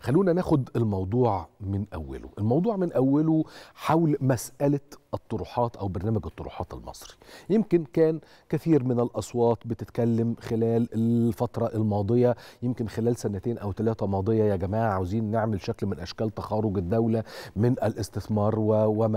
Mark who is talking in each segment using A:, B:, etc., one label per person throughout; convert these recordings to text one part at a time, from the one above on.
A: خلونا ناخد الموضوع من اوله الموضوع من اوله حول مساله الطروحات او برنامج الطروحات المصري يمكن كان كثير من الاصوات بتتكلم خلال الفتره الماضيه يمكن خلال سنتين او ثلاثه ماضيه يا جماعه عاوزين نعمل شكل من اشكال تخارج الدوله من الاستثمار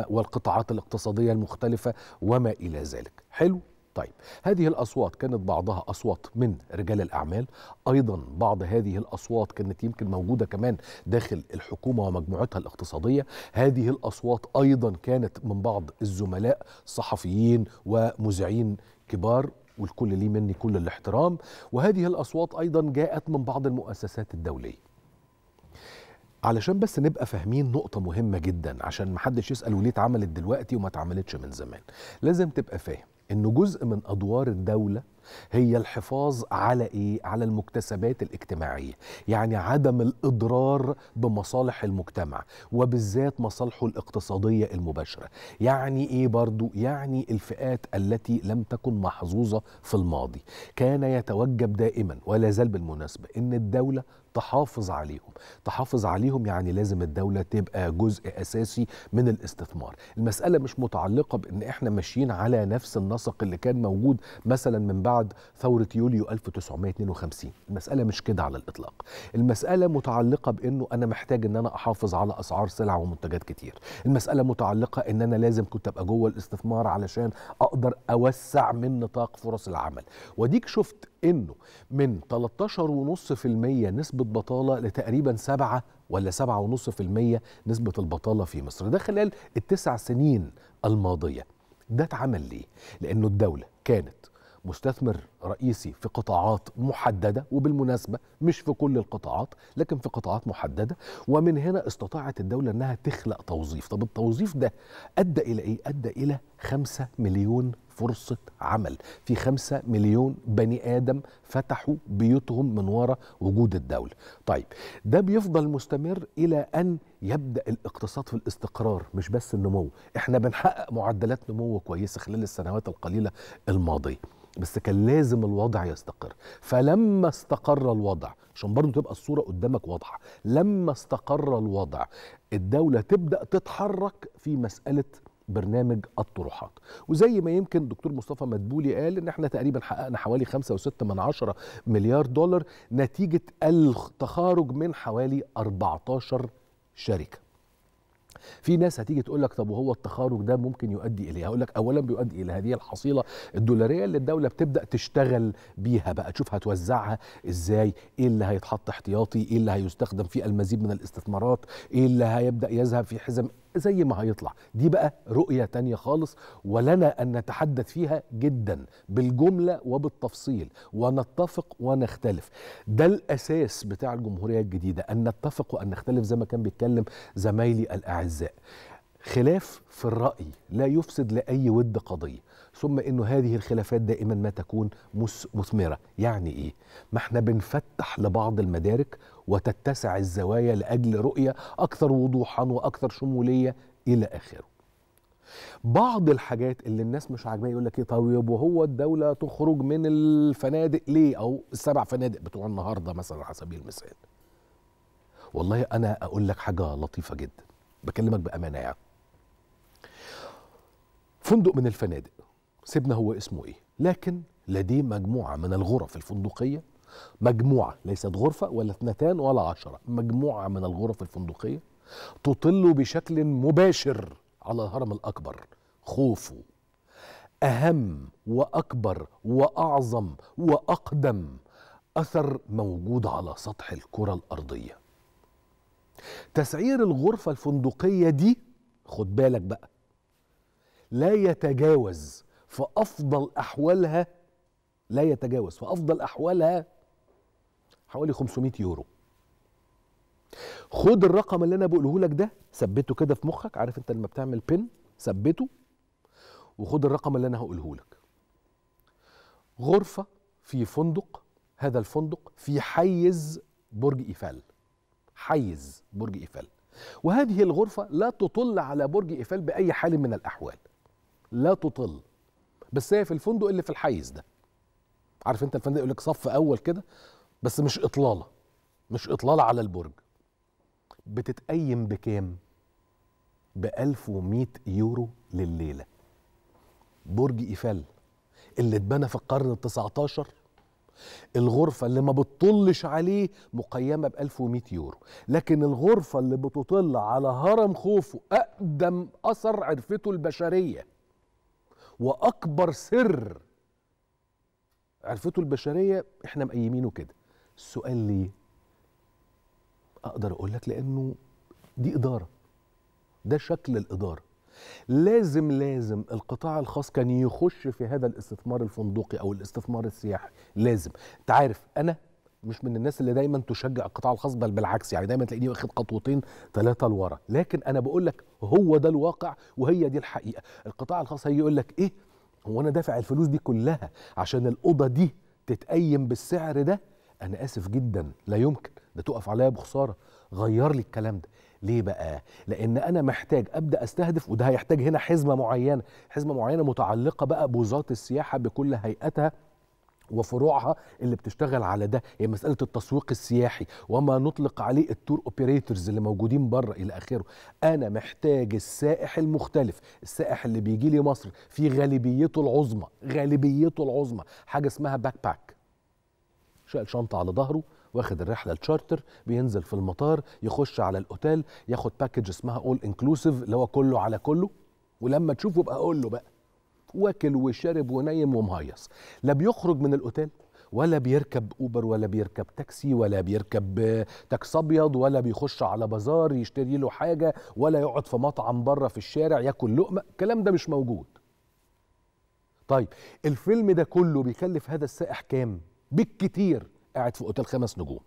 A: والقطاعات الاقتصاديه المختلفه وما الى ذلك حلو طيب هذه الأصوات كانت بعضها أصوات من رجال الأعمال أيضا بعض هذه الأصوات كانت يمكن موجودة كمان داخل الحكومة ومجموعتها الاقتصادية هذه الأصوات أيضا كانت من بعض الزملاء صحفيين ومذيعين كبار والكل ليه مني كل الاحترام وهذه الأصوات أيضا جاءت من بعض المؤسسات الدولية علشان بس نبقى فاهمين نقطة مهمة جدا عشان محدش يسأل وليه اتعملت دلوقتي وما اتعملتش من زمان لازم تبقى فاهم انه جزء من ادوار الدوله هي الحفاظ على ايه على المكتسبات الاجتماعيه يعني عدم الاضرار بمصالح المجتمع وبالذات مصالحه الاقتصاديه المباشره يعني ايه برضو يعني الفئات التي لم تكن محظوظه في الماضي كان يتوجب دائما ولا زال بالمناسبه ان الدوله تحافظ عليهم تحافظ عليهم يعني لازم الدولة تبقى جزء أساسي من الاستثمار المسألة مش متعلقة بأن احنا ماشيين على نفس النسق اللي كان موجود مثلا من بعد بعد ثورة يوليو 1952 المسألة مش كده على الإطلاق المسألة متعلقة بأنه أنا محتاج أن أنا أحافظ على أسعار سلع ومنتجات كتير المسألة متعلقة أن أنا لازم كنت أبقى جوه الاستثمار علشان أقدر أوسع من نطاق فرص العمل وديك شفت انه من 13.5% نسبه بطاله لتقريبا 7 ولا 7.5% نسبه البطاله في مصر ده خلال التسع سنين الماضيه ده اتعمل ليه لانه الدوله كانت مستثمر رئيسي في قطاعات محدده وبالمناسبه مش في كل القطاعات لكن في قطاعات محدده ومن هنا استطاعت الدوله انها تخلق توظيف طب التوظيف ده ادى الى ايه ادى الى 5 مليون فرصة عمل في خمسة مليون بني آدم فتحوا بيوتهم من وراء وجود الدولة طيب ده بيفضل مستمر إلى أن يبدأ الاقتصاد في الاستقرار مش بس النمو احنا بنحقق معدلات نمو كويسة خلال السنوات القليلة الماضية بس كان لازم الوضع يستقر فلما استقر الوضع عشان برضه تبقى الصورة قدامك واضحة لما استقر الوضع الدولة تبدأ تتحرك في مسألة برنامج الطروحات وزي ما يمكن دكتور مصطفى مدبولي قال ان احنا تقريبا حققنا حوالي 5.6 من عشرة مليار دولار نتيجة التخارج من حوالي 14 شركة في ناس هتيجي تقول لك طب وهو التخارج ده ممكن يؤدي الى ايه؟ هقول لك اولا بيؤدي الى هذه الحصيله الدولاريه اللي الدوله بتبدا تشتغل بيها بقى تشوف هتوزعها ازاي؟ ايه اللي هيتحط احتياطي؟ ايه اللي هيستخدم في المزيد من الاستثمارات؟ ايه اللي هيبدا يذهب في حزم زي ما هيطلع دي بقى رؤية تانية خالص ولنا أن نتحدث فيها جدا بالجملة وبالتفصيل ونتفق ونختلف ده الأساس بتاع الجمهورية الجديدة أن نتفق وأن نختلف زي ما كان بيتكلم زمايلي الأعزاء خلاف في الرأي لا يفسد لأي ود قضية ثم انه هذه الخلافات دائما ما تكون مثمره يعني ايه ما احنا بنفتح لبعض المدارك وتتسع الزوايا لاجل رؤيه اكثر وضوحا واكثر شموليه الى اخره بعض الحاجات اللي الناس مش عاجباها يقول لك ايه طيب وهو الدوله تخرج من الفنادق ليه او السبع فنادق بتوع النهارده مثلا على سبيل المثال والله انا اقول لك حاجه لطيفه جدا بكلمك بامانه يعني فندق من الفنادق سيبنا هو اسمه ايه لكن لديه مجموعة من الغرف الفندقية مجموعة ليست غرفة ولا اثنتان ولا عشرة مجموعة من الغرف الفندقية تطل بشكل مباشر على الهرم الأكبر خوفو أهم وأكبر وأعظم وأقدم أثر موجود على سطح الكرة الأرضية تسعير الغرفة الفندقية دي خد بالك بقى لا يتجاوز في افضل احوالها لا يتجاوز في افضل احوالها حوالي 500 يورو خد الرقم اللي انا بقوله لك ده ثبته كده في مخك عارف انت لما بتعمل بن ثبته وخد الرقم اللي انا هقوله لك غرفه في فندق هذا الفندق في حيز برج ايفال حيز برج ايفال وهذه الغرفه لا تطل على برج ايفال باي حال من الاحوال لا تطل بس هي في الفندق اللي في الحيز ده عارف انت الفندق يقول لك صف اول كده بس مش اطلاله مش اطلاله على البرج بتتقيم بكام ب 1100 يورو لليله برج ايفل اللي اتبنى في القرن ال 19 الغرفة اللي ما بتطلش عليه مقيمة ب 1100 يورو لكن الغرفة اللي بتطل على هرم خوفو أقدم أثر عرفته البشرية واكبر سر عرفته البشريه احنا مقيمينه كده السؤال ليه اقدر اقول لك لانه دي اداره ده شكل الاداره لازم لازم القطاع الخاص كان يخش في هذا الاستثمار الفندقي او الاستثمار السياحي لازم انت عارف انا مش من الناس اللي دايما تشجع القطاع الخاص بل بالعكس يعني دايما تلاقيني واخد خطوتين ثلاثه لورا لكن انا بقول لك هو ده الواقع وهي دي الحقيقه القطاع الخاص هيجي يقول لك ايه هو انا دافع الفلوس دي كلها عشان الاوضه دي تتقيم بالسعر ده انا اسف جدا لا يمكن ده تقف عليا بخساره غير لي الكلام ده ليه بقى لان انا محتاج ابدا استهدف وده هيحتاج هنا حزمه معينه حزمه معينه متعلقه بقى بوزاره السياحه بكل هيئتها وفروعها اللي بتشتغل على ده هي مساله التسويق السياحي وما نطلق عليه التور اوبريتورز اللي موجودين بره الى اخره انا محتاج السائح المختلف السائح اللي بيجي لي مصر في غالبيته العظمى غالبيته العظمى حاجه اسمها باك باك شال شنطه على ظهره واخد الرحله التشارتر بينزل في المطار يخش على الاوتيل ياخد باكج اسمها اول انكلوسيف اللي هو كله على كله ولما تشوفه بقى اقول له بقى واكل وشارب ونايم ومهيص لا بيخرج من الاوتيل ولا بيركب اوبر ولا بيركب تاكسي ولا بيركب تاكس ابيض ولا بيخش على بازار يشتري له حاجه ولا يقعد في مطعم بره في الشارع ياكل لقمه الكلام ده مش موجود طيب الفيلم ده كله بيكلف هذا السائح كام بالكتير قاعد في اوتيل خمس نجوم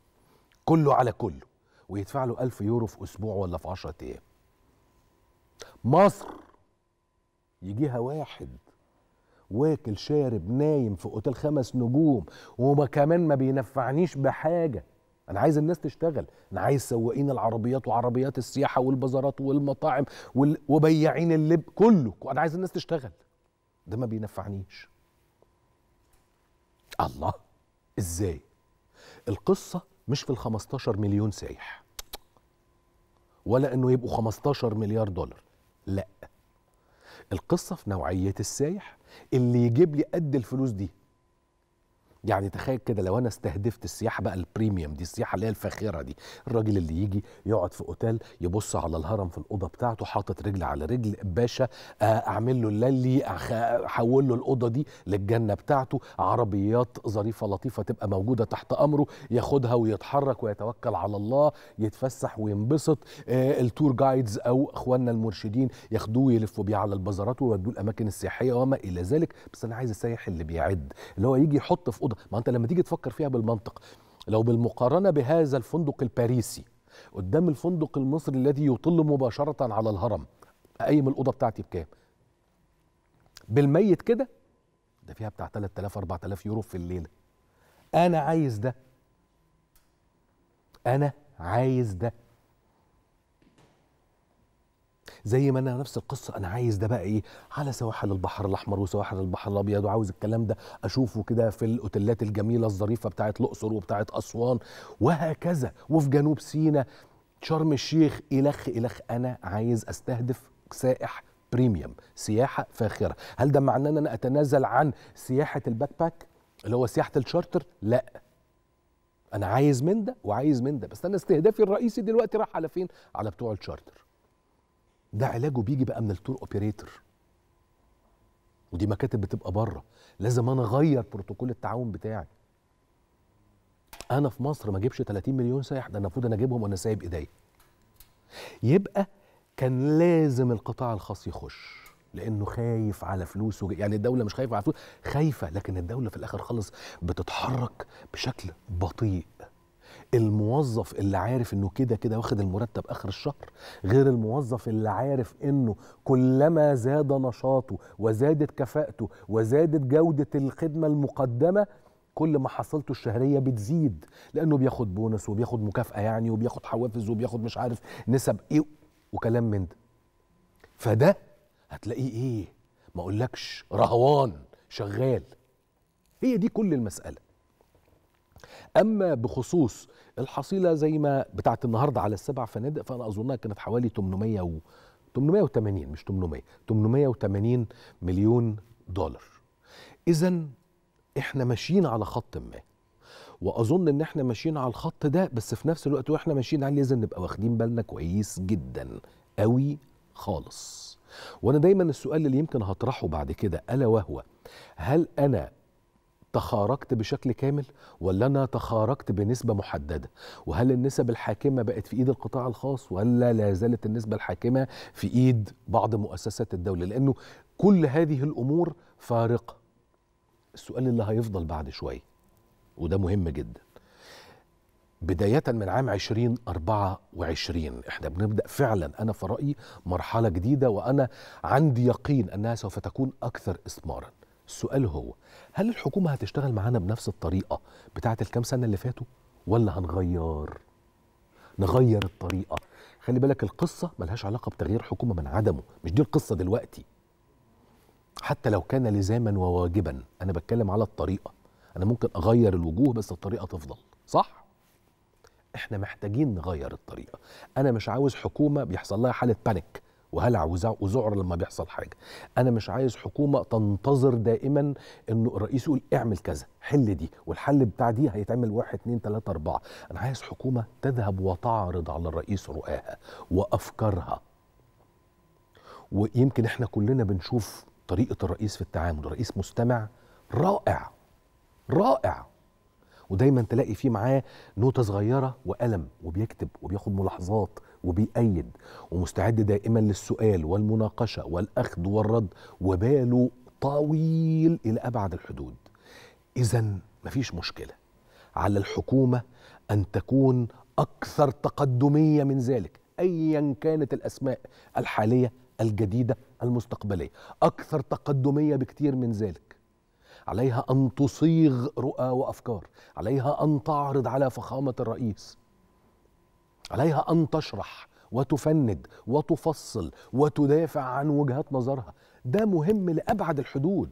A: كله على كله ويدفع له 1000 يورو في اسبوع ولا في 10 ايام مصر يجيها واحد واكل شارب نايم في اوتيل خمس نجوم وكمان ما بينفعنيش بحاجه انا عايز الناس تشتغل انا عايز سواقين العربيات وعربيات السياحه والبازارات والمطاعم وبياعين اللب كله انا عايز الناس تشتغل ده ما بينفعنيش الله ازاي القصه مش في ال 15 مليون سايح ولا انه يبقوا 15 مليار دولار لا القصه في نوعيه السايح اللي يجيب لي قد الفلوس دي يعني تخيل كده لو انا استهدفت السياحه بقى البريميوم دي السياحه اللي هي الفاخره دي الراجل اللي يجي يقعد في اوتيل يبص على الهرم في الاوضه بتاعته حاطط رجل على رجل باشا آه، اعمل له اللي احول له الاوضه دي للجنه بتاعته عربيات ظريفه لطيفه تبقى موجوده تحت امره ياخدها ويتحرك ويتوكل على الله يتفسح وينبسط آه، التور جايدز او اخواننا المرشدين ياخدوه يلفوا بيه على البازارات ويودوه الاماكن السياحيه وما الى ذلك بس انا عايز السايح اللي بيعد اللي هو يجي يحط في الاوضه ما انت لما تيجي تفكر فيها بالمنطق لو بالمقارنه بهذا الفندق الباريسي قدام الفندق المصري الذي يطل مباشره على الهرم اقيم الاوضه بتاعتي بكام بالميت كده ده فيها بتاع 3000 4000 يورو في الليله انا عايز ده انا عايز ده زي ما انا نفس القصه انا عايز ده بقى ايه على سواحل البحر الاحمر وسواحل البحر الابيض وعاوز الكلام ده اشوفه كده في الاوتيلات الجميله الظريفه بتاعت الاقصر وبتاعت اسوان وهكذا وفي جنوب سيناء شرم الشيخ الخ الخ انا عايز استهدف سائح بريميوم سياحه فاخره هل ده معناه ان انا اتنازل عن سياحه الباك باك اللي هو سياحه الشارتر لا انا عايز من ده وعايز من ده بس انا استهدافي الرئيسي دلوقتي راح على فين على بتوع الشارتر ده علاجه بيجي بقى من التور اوبريتور ودي مكاتب بتبقى بره لازم انا اغير بروتوكول التعاون بتاعي انا في مصر ما اجيبش 30 مليون سايح ده المفروض انا اجيبهم وانا سايب ايديا يبقى كان لازم القطاع الخاص يخش لانه خايف على فلوسه يعني الدوله مش خايفه على فلوس خايفه لكن الدوله في الاخر خالص بتتحرك بشكل بطيء الموظف اللي عارف انه كده كده واخد المرتب اخر الشهر غير الموظف اللي عارف انه كلما زاد نشاطه وزادت كفاءته وزادت جوده الخدمه المقدمه كل ما حصلته الشهريه بتزيد لانه بياخد بونص وبياخد مكافاه يعني وبياخد حوافز وبياخد مش عارف نسب ايه وكلام من ده فده هتلاقيه ايه ما اقولكش رهوان شغال هي دي كل المساله اما بخصوص الحصيله زي ما بتاعه النهارده على السبع فنادق فانا اظنها كانت حوالي 800 و 880 مش 800 880 مليون دولار اذا احنا ماشيين على خط ما واظن ان احنا ماشيين على الخط ده بس في نفس الوقت واحنا ماشيين عليه لازم نبقى واخدين بالنا كويس جدا قوي خالص وانا دايما السؤال اللي يمكن هطرحه بعد كده الا وهو هل انا تخارجت بشكل كامل ولا انا تخارجت بنسبه محدده وهل النسب الحاكمه بقت في ايد القطاع الخاص ولا لا زالت النسبه الحاكمه في ايد بعض مؤسسات الدوله لانه كل هذه الامور فارقه السؤال اللي هيفضل بعد شويه وده مهم جدا بداية من عام 2024 احنا بنبدأ فعلا أنا في رأيي مرحلة جديدة وأنا عندي يقين أنها سوف تكون أكثر إثمارا السؤال هو هل الحكومه هتشتغل معانا بنفس الطريقه بتاعه الكام سنه اللي فاتوا ولا هنغير نغير الطريقه خلي بالك القصه ملهاش علاقه بتغيير حكومه من عدمه مش دي القصه دلوقتي حتى لو كان لزاما وواجبا انا بتكلم على الطريقه انا ممكن اغير الوجوه بس الطريقه تفضل صح احنا محتاجين نغير الطريقه انا مش عاوز حكومه بيحصل لها حاله بانيك وهلع وذعر لما بيحصل حاجه انا مش عايز حكومه تنتظر دائما انه الرئيس يقول اعمل كذا حل دي والحل بتاع دي هيتعمل واحد اتنين تلاته اربعه انا عايز حكومه تذهب وتعرض على الرئيس رؤاها وافكارها ويمكن احنا كلنا بنشوف طريقه الرئيس في التعامل رئيس مستمع رائع رائع ودايما تلاقي فيه معاه نوتة صغيرة وقلم وبيكتب وبياخد ملاحظات وبيأيد ومستعد دائما للسؤال والمناقشة والأخذ والرد وباله طويل إلى أبعد الحدود إذا مفيش مشكلة على الحكومة أن تكون أكثر تقدمية من ذلك أيا كانت الأسماء الحالية الجديدة المستقبلية أكثر تقدمية بكتير من ذلك عليها أن تصيغ رؤى وأفكار عليها أن تعرض على فخامة الرئيس عليها ان تشرح وتفند وتفصل وتدافع عن وجهات نظرها ده مهم لابعد الحدود